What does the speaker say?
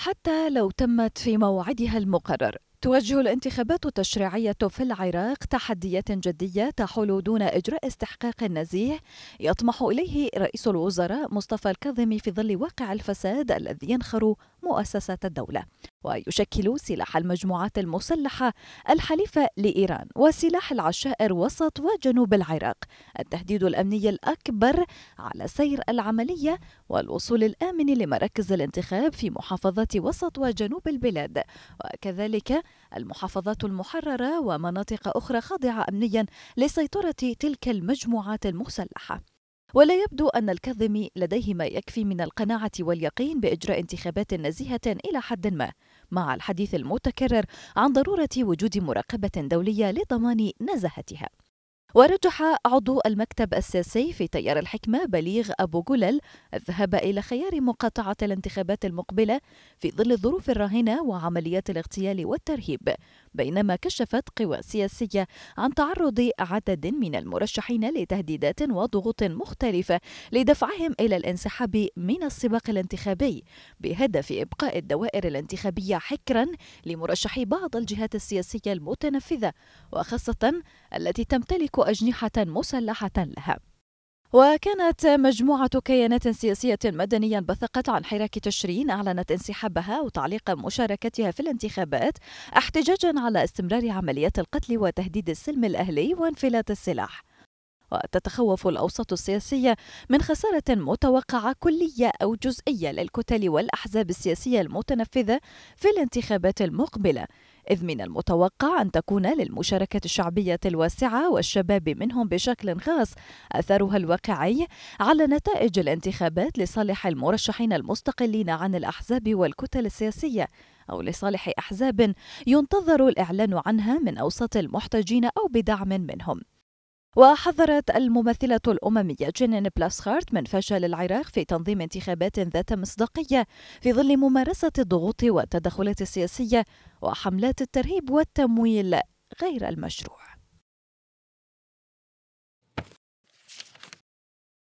حتى لو تمت في موعدها المقرر توجه الانتخابات التشريعية في العراق تحديات جدية تحول دون إجراء استحقاق نزيه يطمح إليه رئيس الوزراء مصطفى الكاظمي في ظل واقع الفساد الذي ينخر مؤسسات الدولة ويشكل سلاح المجموعات المسلحة الحليفة لإيران وسلاح العشائر وسط وجنوب العراق التهديد الأمني الأكبر على سير العملية والوصول الآمن لمراكز الانتخاب في محافظات وسط وجنوب البلاد وكذلك المحافظات المحررة ومناطق أخرى خاضعة أمنيا لسيطرة تلك المجموعات المسلحة ولا يبدو أن الكاظمي لديه ما يكفي من القناعة واليقين بإجراء انتخابات نزيهة إلى حد ما مع الحديث المتكرر عن ضرورة وجود مراقبة دولية لضمان نزاهتها ورجح عضو المكتب السياسي في تيار الحكمة بليغ أبو جلل الذهاب إلى خيار مقاطعة الانتخابات المقبلة في ظل الظروف الراهنة وعمليات الاغتيال والترهيب بينما كشفت قوى سياسية عن تعرض عدد من المرشحين لتهديدات وضغوط مختلفة لدفعهم إلى الانسحاب من السباق الانتخابي بهدف إبقاء الدوائر الانتخابية حكرا لمرشحي بعض الجهات السياسية المتنفذة وخاصة التي تمتلك أجنحة مسلحة لها وكانت مجموعة كيانات سياسية مدنية بثقت عن حراك تشرين أعلنت انسحابها وتعليق مشاركتها في الانتخابات احتجاجا على استمرار عمليات القتل وتهديد السلم الأهلي وانفلات السلاح وتتخوف الأوساط السياسية من خسارة متوقعة كلية أو جزئية للكتل والأحزاب السياسية المتنفذة في الانتخابات المقبلة إذ من المتوقع أن تكون للمشاركة الشعبية الواسعة والشباب منهم بشكل خاص أثرها الواقعي على نتائج الانتخابات لصالح المرشحين المستقلين عن الأحزاب والكتل السياسية أو لصالح أحزاب ينتظر الإعلان عنها من أوساط المحتجين أو بدعم منهم وحذرت الممثلة الأممية جينين بلاسخارت من فشل العراق في تنظيم انتخابات ذات مصداقية في ظل ممارسة الضغوط والتدخلات السياسية وحملات الترهيب والتمويل غير المشروع